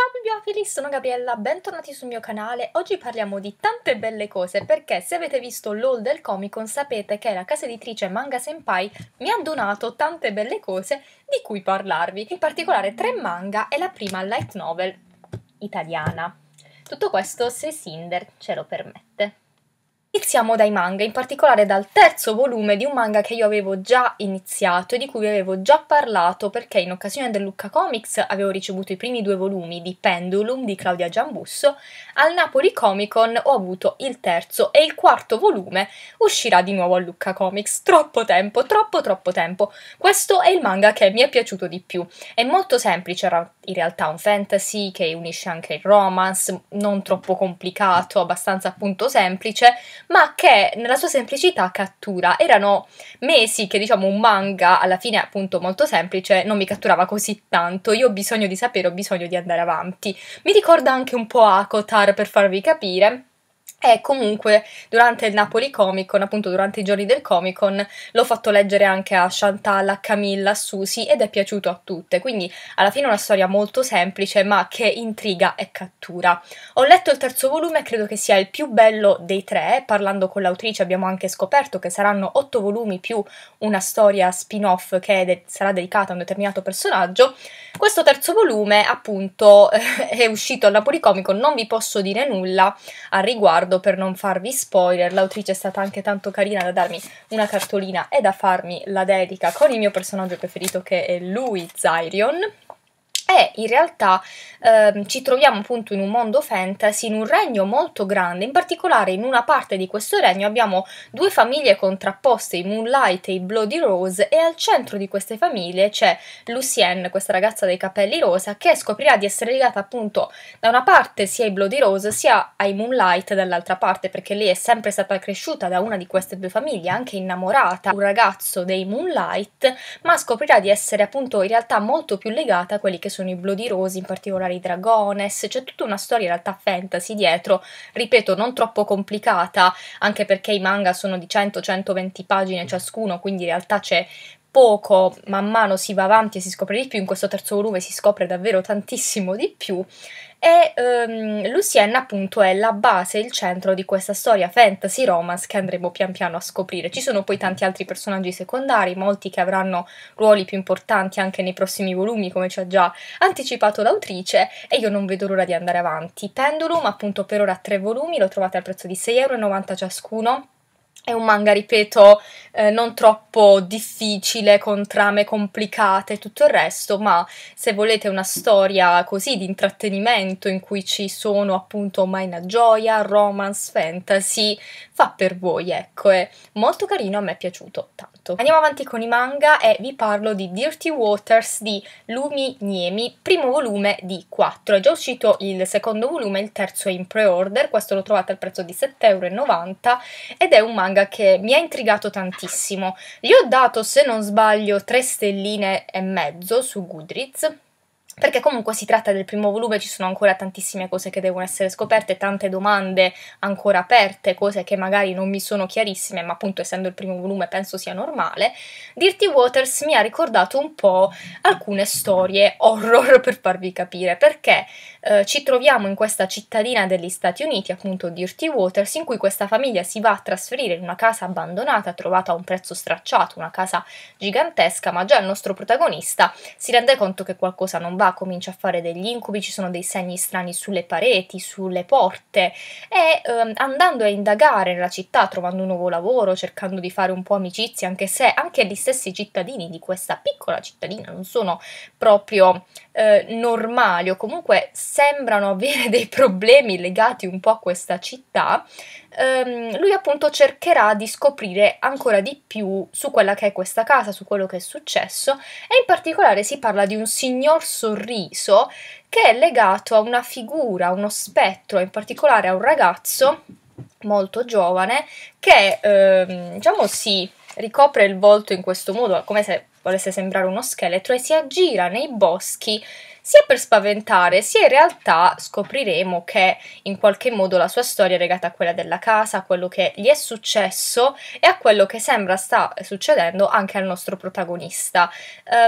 Ciao bibliofili, sono Gabriella, bentornati sul mio canale. Oggi parliamo di tante belle cose perché se avete visto l'haul del Comic Con sapete che la casa editrice Manga Senpai mi ha donato tante belle cose di cui parlarvi, in particolare tre manga e la prima light novel italiana. Tutto questo se Cinder ce lo permette. Iniziamo dai manga, in particolare dal terzo volume di un manga che io avevo già iniziato e di cui vi avevo già parlato perché in occasione del Lucca Comics avevo ricevuto i primi due volumi di Pendulum di Claudia Giambusso, al Napoli Comic Con ho avuto il terzo e il quarto volume uscirà di nuovo al Lucca Comics. Troppo tempo, troppo troppo tempo. Questo è il manga che mi è piaciuto di più. È molto semplice, era in realtà un fantasy che unisce anche il romance, non troppo complicato, abbastanza appunto semplice ma che nella sua semplicità cattura. Erano mesi che diciamo un manga alla fine appunto molto semplice non mi catturava così tanto. Io ho bisogno di sapere, ho bisogno di andare avanti. Mi ricorda anche un po' Akotar per farvi capire e comunque durante il Napoli Comic Con, appunto durante i giorni del Comic Con, l'ho fatto leggere anche a Chantal, a Camilla, a Susi ed è piaciuto a tutte. Quindi alla fine è una storia molto semplice ma che intriga e cattura. Ho letto il terzo volume credo che sia il più bello dei tre. Parlando con l'autrice abbiamo anche scoperto che saranno otto volumi più una storia spin-off che de sarà dedicata a un determinato personaggio. Questo terzo volume appunto è uscito al Napoli Comic Con, non vi posso dire nulla al riguardo riguardo per non farvi spoiler, l'autrice è stata anche tanto carina da darmi una cartolina e da farmi la dedica con il mio personaggio preferito che è lui, Zyrion. E in realtà ehm, ci troviamo appunto in un mondo fantasy, in un regno molto grande, in particolare in una parte di questo regno abbiamo due famiglie contrapposte, i Moonlight e i Bloody Rose, e al centro di queste famiglie c'è Lucienne, questa ragazza dai capelli rosa, che scoprirà di essere legata appunto da una parte sia ai Bloody Rose sia ai Moonlight dall'altra parte, perché lei è sempre stata cresciuta da una di queste due famiglie, anche innamorata, un ragazzo dei Moonlight, ma scoprirà di essere appunto in realtà molto più legata a quelli che sono sono i Bloody Rose, in particolare i Dragones, c'è tutta una storia in realtà fantasy dietro, ripeto, non troppo complicata, anche perché i manga sono di 100-120 pagine ciascuno, quindi in realtà c'è poco, man mano si va avanti e si scopre di più, in questo terzo volume si scopre davvero tantissimo di più e ehm, Lucienne appunto è la base, il centro di questa storia fantasy romance che andremo pian piano a scoprire. Ci sono poi tanti altri personaggi secondari, molti che avranno ruoli più importanti anche nei prossimi volumi, come ci ha già anticipato l'autrice, e io non vedo l'ora di andare avanti. Pendulum appunto per ora ha tre volumi, lo trovate al prezzo di 6,90 euro ciascuno è un manga, ripeto, eh, non troppo difficile, con trame complicate e tutto il resto, ma se volete una storia così di intrattenimento in cui ci sono appunto Maina Gioia, romance, fantasy, fa per voi, ecco, è molto carino, a me è piaciuto tanto. Andiamo avanti con i manga e vi parlo di Dirty Waters di Lumi Niemi, primo volume di 4. È già uscito il secondo volume, il terzo è in pre-order, questo lo trovate al prezzo di 7,90€ ed è un manga manga che mi ha intrigato tantissimo. Gli ho dato, se non sbaglio, tre stelline e mezzo su Goodreads, perché comunque si tratta del primo volume, ci sono ancora tantissime cose che devono essere scoperte, tante domande ancora aperte, cose che magari non mi sono chiarissime, ma appunto essendo il primo volume penso sia normale. Dirty Waters mi ha ricordato un po' alcune storie horror per farvi capire, perché eh, ci troviamo in questa cittadina degli Stati Uniti, appunto Dirty Waters, in cui questa famiglia si va a trasferire in una casa abbandonata, trovata a un prezzo stracciato, una casa gigantesca, ma già il nostro protagonista si rende conto che qualcosa non va comincia a fare degli incubi, ci sono dei segni strani sulle pareti, sulle porte e ehm, andando a indagare nella città, trovando un nuovo lavoro, cercando di fare un po' amicizia, anche se anche gli stessi cittadini di questa piccola cittadina non sono proprio eh, normali o comunque sembrano avere dei problemi legati un po' a questa città, ehm, lui appunto cercherà di scoprire ancora di più su quella che è questa casa, su quello che è successo e in particolare si parla di un signor sorriso sorriso che è legato a una figura, a uno spettro, in particolare a un ragazzo molto giovane che eh, diciamo si ricopre il volto in questo modo, come se volesse sembrare uno scheletro e si aggira nei boschi sia per spaventare, sia in realtà scopriremo che in qualche modo la sua storia è legata a quella della casa, a quello che gli è successo e a quello che sembra sta succedendo anche al nostro protagonista.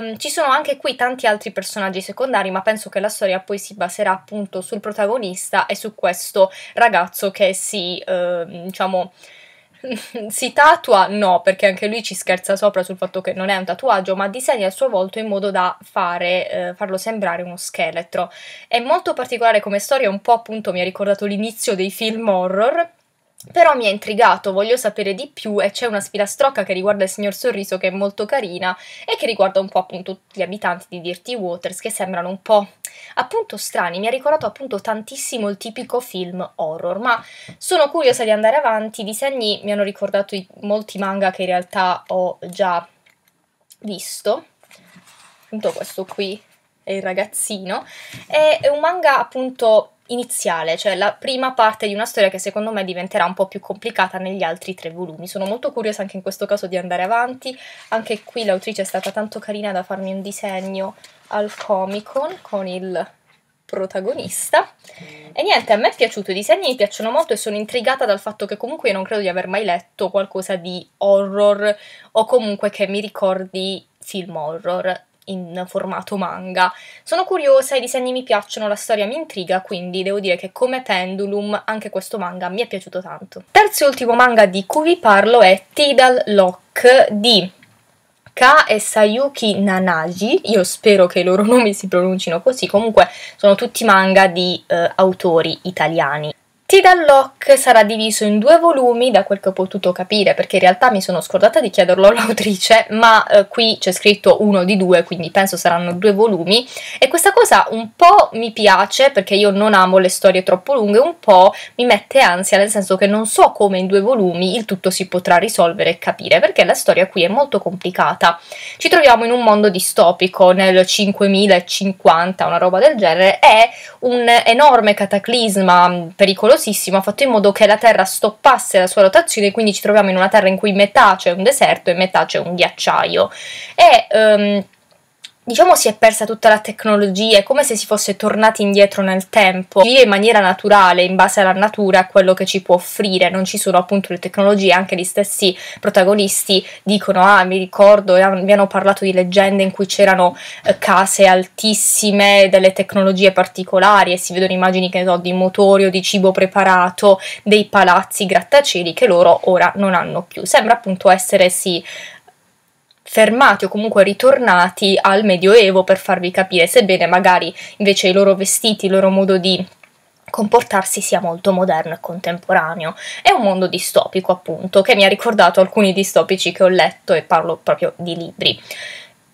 Um, ci sono anche qui tanti altri personaggi secondari, ma penso che la storia poi si baserà appunto sul protagonista e su questo ragazzo che si, uh, diciamo, si tatua? No, perché anche lui ci scherza sopra sul fatto che non è un tatuaggio, ma disegna il suo volto in modo da fare, eh, farlo sembrare uno scheletro. È molto particolare come storia, un po' appunto mi ha ricordato l'inizio dei film horror però mi ha intrigato, voglio sapere di più e c'è una sfilastrocca che riguarda il signor Sorriso che è molto carina e che riguarda un po' appunto gli abitanti di Dirty Waters che sembrano un po' appunto strani, mi ha ricordato appunto tantissimo il tipico film horror, ma sono curiosa di andare avanti, i disegni mi hanno ricordato i, molti manga che in realtà ho già visto, appunto questo qui è il ragazzino, è un manga appunto iniziale, cioè la prima parte di una storia che secondo me diventerà un po' più complicata negli altri tre volumi. Sono molto curiosa anche in questo caso di andare avanti, anche qui l'autrice è stata tanto carina da farmi un disegno al Comic Con con il protagonista. E niente, a me è piaciuto, i disegni mi piacciono molto e sono intrigata dal fatto che comunque io non credo di aver mai letto qualcosa di horror o comunque che mi ricordi film horror in formato manga. Sono curiosa, i disegni mi piacciono, la storia mi intriga, quindi devo dire che come Pendulum anche questo manga mi è piaciuto tanto. Terzo e ultimo manga di cui vi parlo è Tidal Lock di Ka e Sayuki Nanagi, io spero che i loro nomi si pronuncino così, comunque sono tutti manga di eh, autori italiani. Tidal Lock sarà diviso in due volumi, da quel che ho potuto capire, perché in realtà mi sono scordata di chiederlo all'autrice, ma eh, qui c'è scritto uno di due, quindi penso saranno due volumi. E questa cosa un po' mi piace, perché io non amo le storie troppo lunghe, un po' mi mette ansia, nel senso che non so come in due volumi il tutto si potrà risolvere e capire, perché la storia qui è molto complicata. Ci troviamo in un mondo distopico, nel 5050, una roba del genere, è un enorme cataclisma pericoloso pericolosissimo, ha fatto in modo che la Terra stoppasse la sua rotazione, quindi ci troviamo in una Terra in cui metà c'è un deserto e metà c'è un ghiacciaio. E, um, diciamo si è persa tutta la tecnologia, è come se si fosse tornati indietro nel tempo, in maniera naturale, in base alla natura, a quello che ci può offrire, non ci sono appunto le tecnologie, anche gli stessi protagonisti dicono, ah mi ricordo, eh, mi hanno parlato di leggende in cui c'erano eh, case altissime, delle tecnologie particolari e si vedono immagini che so, di motori o di cibo preparato, dei palazzi grattacieli che loro ora non hanno più, sembra appunto essersi fermati o comunque ritornati al Medioevo per farvi capire, sebbene magari invece i loro vestiti, il loro modo di comportarsi sia molto moderno e contemporaneo. È un mondo distopico, appunto, che mi ha ricordato alcuni distopici che ho letto e parlo proprio di libri.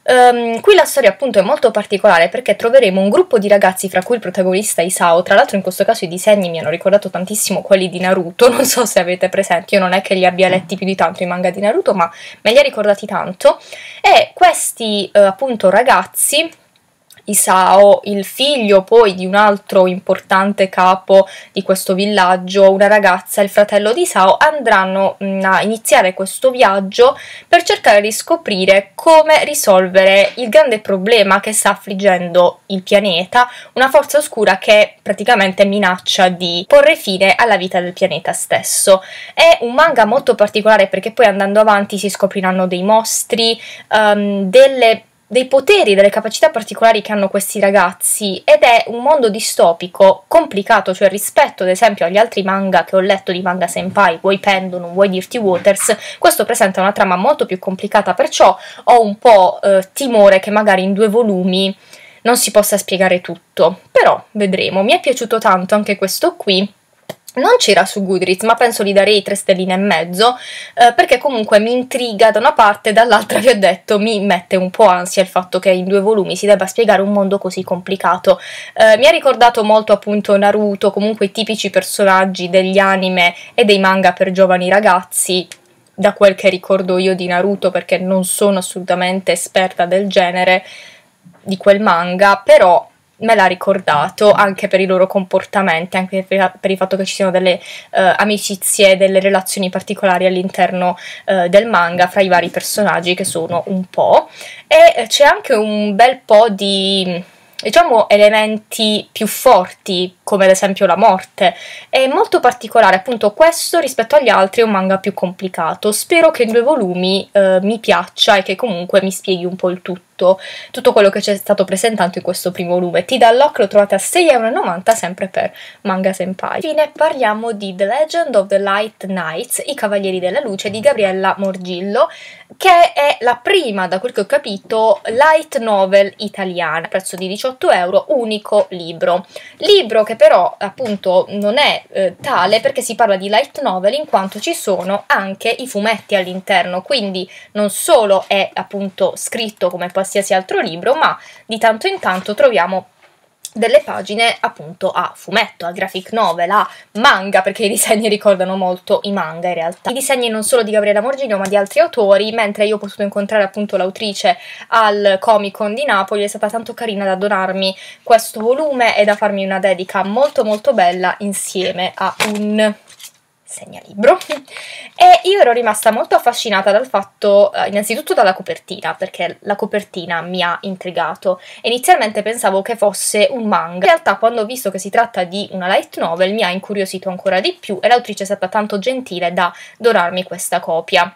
Um, qui la storia appunto è molto particolare perché troveremo un gruppo di ragazzi fra cui il protagonista Isao, tra l'altro in questo caso i disegni mi hanno ricordato tantissimo quelli di Naruto, non so se avete presenti, io non è che li abbia letti più di tanto i manga di Naruto, ma me li ha ricordati tanto, e questi uh, appunto ragazzi Isao, il figlio poi di un altro importante capo di questo villaggio, una ragazza e il fratello di Isao andranno mm, a iniziare questo viaggio per cercare di scoprire come risolvere il grande problema che sta affliggendo il pianeta, una forza oscura che praticamente minaccia di porre fine alla vita del pianeta stesso. È un manga molto particolare perché poi andando avanti si scopriranno dei mostri, um, delle dei poteri, delle capacità particolari che hanno questi ragazzi ed è un mondo distopico complicato, cioè rispetto ad esempio agli altri manga che ho letto di manga senpai, vuoi Pendulum, vuoi Dirty Waters, questo presenta una trama molto più complicata, perciò ho un po' eh, timore che magari in due volumi non si possa spiegare tutto, però vedremo. Mi è piaciuto tanto anche questo qui non c'era su Goodreads, ma penso gli darei tre stelline e mezzo, eh, perché comunque mi intriga da una parte, dall'altra vi ho detto, mi mette un po' ansia il fatto che in due volumi si debba spiegare un mondo così complicato. Eh, mi ha ricordato molto appunto Naruto, comunque i tipici personaggi degli anime e dei manga per giovani ragazzi, da quel che ricordo io di Naruto, perché non sono assolutamente esperta del genere di quel manga, però me l'ha ricordato anche per i loro comportamenti, anche per, per il fatto che ci siano delle uh, amicizie, delle relazioni particolari all'interno uh, del manga fra i vari personaggi che sono un po'. E eh, c'è anche un bel po' di diciamo elementi più forti come ad esempio la morte. È molto particolare, appunto questo rispetto agli altri è un manga più complicato. Spero che in due volumi eh, mi piaccia e che comunque mi spieghi un po' il tutto, tutto quello che c'è stato presentato in questo primo volume. Ti Lock lo trovate a 6,90€ sempre per Manga Senpai. Infine parliamo di The Legend of the Light Knights, I Cavalieri della Luce di Gabriella Morgillo, che è la prima, da quel che ho capito, light novel italiana, prezzo di 18€, unico libro. Libro che però appunto non è eh, tale perché si parla di light novel in quanto ci sono anche i fumetti all'interno, quindi non solo è appunto scritto come qualsiasi altro libro, ma di tanto in tanto troviamo delle pagine appunto a fumetto, a graphic novel, a manga, perché i disegni ricordano molto i manga in realtà. I disegni non solo di Gabriella Morgilio ma di altri autori, mentre io ho potuto incontrare appunto l'autrice al Comic Con di Napoli, è stata tanto carina da donarmi questo volume e da farmi una dedica molto molto bella insieme a un segnalibro e io ero rimasta molto affascinata dal fatto eh, innanzitutto dalla copertina perché la copertina mi ha intrigato inizialmente pensavo che fosse un manga in realtà quando ho visto che si tratta di una light novel mi ha incuriosito ancora di più e l'autrice è stata tanto gentile da donarmi questa copia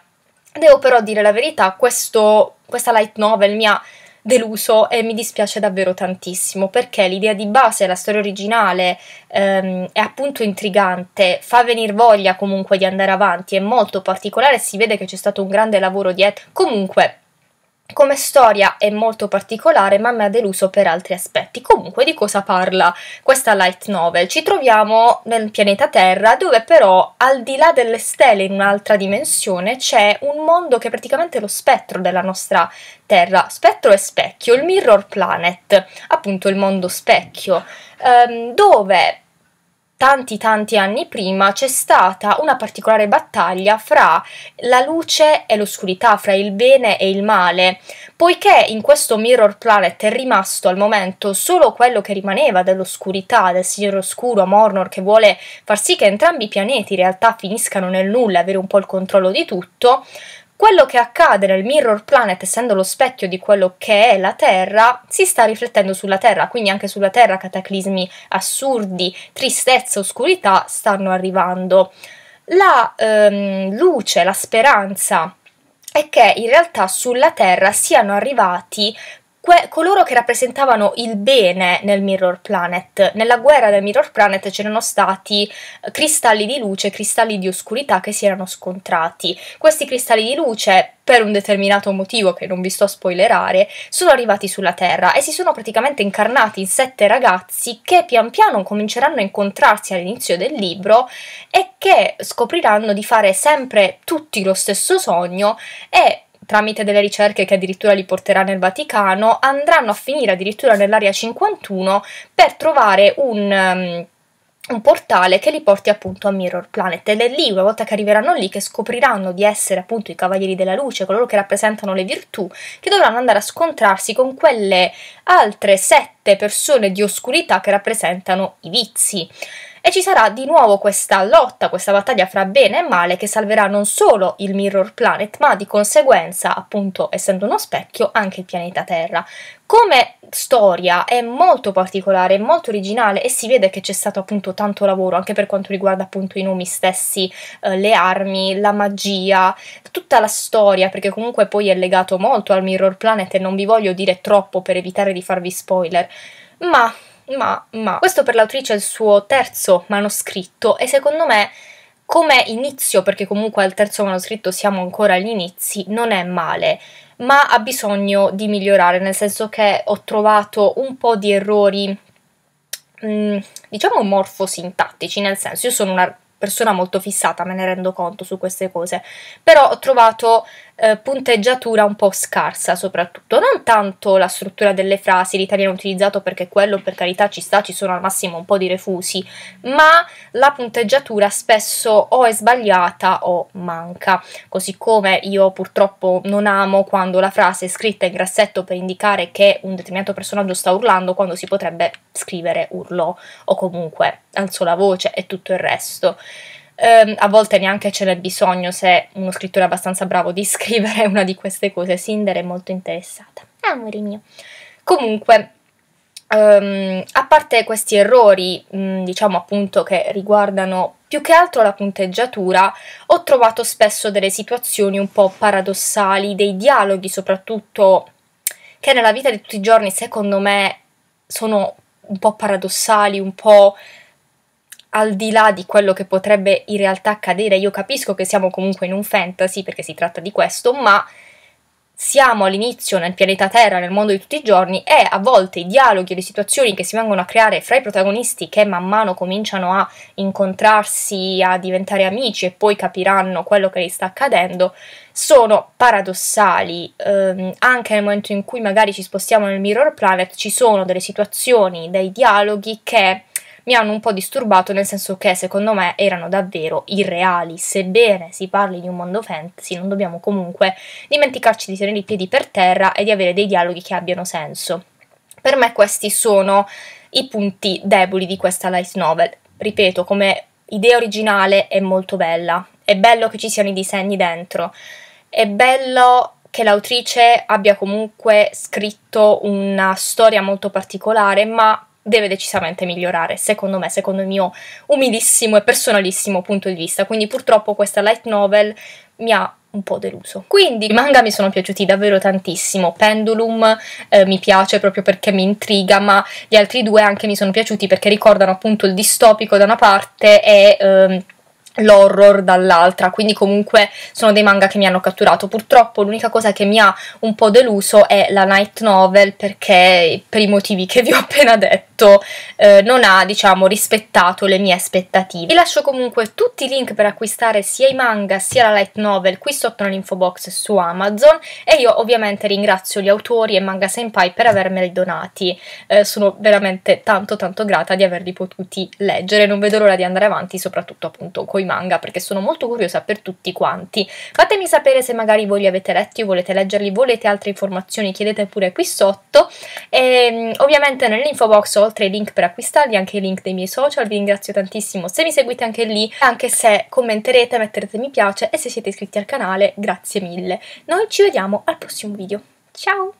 devo però dire la verità questo, questa light novel mi ha deluso e mi dispiace davvero tantissimo perché l'idea di base, la storia originale ehm, è appunto intrigante, fa venire voglia comunque di andare avanti, è molto particolare e si vede che c'è stato un grande lavoro dietro. Comunque, come storia è molto particolare, ma mi ha deluso per altri aspetti. Comunque, di cosa parla questa light novel? Ci troviamo nel pianeta Terra, dove però, al di là delle stelle, in un'altra dimensione, c'è un mondo che è praticamente lo spettro della nostra Terra. Spettro e specchio, il Mirror Planet, appunto il mondo specchio, ehm, dove tanti tanti anni prima c'è stata una particolare battaglia fra la luce e l'oscurità, fra il bene e il male, poiché in questo Mirror Planet è rimasto al momento solo quello che rimaneva dell'oscurità, del Signore Oscuro, Mornor, che vuole far sì che entrambi i pianeti in realtà finiscano nel nulla, avere un po' il controllo di tutto, quello che accade nel Mirror Planet, essendo lo specchio di quello che è la Terra, si sta riflettendo sulla Terra, quindi anche sulla Terra cataclismi assurdi, tristezza, oscurità stanno arrivando. La ehm, luce, la speranza è che in realtà sulla Terra siano arrivati que- coloro che rappresentavano il bene nel Mirror Planet. Nella guerra del Mirror Planet c'erano stati eh, cristalli di luce e cristalli di oscurità che si erano scontrati. Questi cristalli di luce per un determinato motivo che non vi sto a spoilerare, sono arrivati sulla Terra e si sono praticamente incarnati in sette ragazzi che pian piano cominceranno a incontrarsi all'inizio del libro e che scopriranno di fare sempre tutti lo stesso sogno e tramite delle ricerche che addirittura li porterà nel Vaticano, andranno a finire addirittura nell'area 51 per trovare un... Um, un portale che li porti appunto a Mirror Planet ed è lì, una volta che arriveranno lì, che scopriranno di essere appunto i Cavalieri della Luce, coloro che rappresentano le virtù, che dovranno andare a scontrarsi con quelle altre sette persone di oscurità che rappresentano i vizi e ci sarà di nuovo questa lotta, questa battaglia fra bene e male che salverà non solo il Mirror Planet, ma di conseguenza, appunto, essendo uno specchio, anche il pianeta Terra. Come storia è molto particolare, molto originale e si vede che c'è stato appunto tanto lavoro anche per quanto riguarda appunto i nomi stessi, eh, le armi, la magia, tutta la storia, perché comunque poi è legato molto al Mirror Planet e non vi voglio dire troppo per evitare di farvi spoiler, ma ma, ma. Questo per l'autrice è il suo terzo manoscritto e secondo me come inizio, perché comunque al terzo manoscritto siamo ancora agli inizi, non è male, ma ha bisogno di migliorare, nel senso che ho trovato un po' di errori, mh, mm, diciamo morfosintattici, nel senso io sono una persona molto fissata, me ne rendo conto su queste cose, però ho trovato eh, punteggiatura un po' scarsa soprattutto, non tanto la struttura delle frasi, l'italiano utilizzato perché quello per carità ci sta, ci sono al massimo un po' di refusi, ma la punteggiatura spesso o è sbagliata o manca, così come io purtroppo non amo quando la frase è scritta in grassetto per indicare che un determinato personaggio sta urlando quando si potrebbe scrivere urlò o comunque alzò la voce e tutto il resto. Um, a volte neanche ce n'è bisogno se uno scrittore è abbastanza bravo di scrivere una di queste cose. Cinder è molto interessata. Ah, amore mio. Comunque, um, a parte questi errori, mh, mm, diciamo appunto che riguardano più che altro la punteggiatura, ho trovato spesso delle situazioni un po' paradossali, dei dialoghi soprattutto che nella vita di tutti i giorni secondo me sono un po' paradossali, un po' al di là di quello che potrebbe in realtà accadere, io capisco che siamo comunque in un fantasy perché si tratta di questo, ma siamo all'inizio nel pianeta Terra, nel mondo di tutti i giorni e a volte i dialoghi e le situazioni che si vengono a creare fra i protagonisti che man mano cominciano a incontrarsi, a diventare amici e poi capiranno quello che gli sta accadendo, sono paradossali. Eh, anche nel momento in cui magari ci spostiamo nel Mirror Planet ci sono delle situazioni, dei dialoghi che mi hanno un po' disturbato nel senso che secondo me erano davvero irreali. Sebbene si parli di un mondo fantasy, non dobbiamo comunque dimenticarci di tenere i piedi per terra e di avere dei dialoghi che abbiano senso. Per me questi sono i punti deboli di questa light novel. Ripeto, come idea originale è molto bella, è bello che ci siano i disegni dentro, è bello che l'autrice abbia comunque scritto una storia molto particolare, ma deve decisamente migliorare, secondo me, secondo il mio umilissimo e personalissimo punto di vista. Quindi purtroppo questa light novel mi ha un po' deluso. Quindi i manga mi sono piaciuti davvero tantissimo. Pendulum eh, mi piace proprio perché mi intriga, ma gli altri due anche mi sono piaciuti perché ricordano appunto il distopico da una parte e ehm, l'horror dall'altra, quindi comunque sono dei manga che mi hanno catturato. Purtroppo l'unica cosa che mi ha un po' deluso è la night novel perché per i motivi che vi ho appena detto tutto eh, non ha diciamo rispettato le mie aspettative. Vi lascio comunque tutti i link per acquistare sia i manga sia la light novel qui sotto nell'info box su Amazon e io ovviamente ringrazio gli autori e manga senpai per avermeli donati, eh, sono veramente tanto tanto grata di averli potuti leggere, non vedo l'ora di andare avanti soprattutto appunto con i manga perché sono molto curiosa per tutti quanti. Fatemi sapere se magari voi li avete letti, o volete leggerli, volete altre informazioni, chiedete pure qui sotto e ehm, ovviamente nell'info box ho oltre ai link per acquistarli anche i link dei miei social, vi ringrazio tantissimo se mi seguite anche lì, anche se commenterete, metterete mi piace e se siete iscritti al canale, grazie mille. Noi ci vediamo al prossimo video, ciao!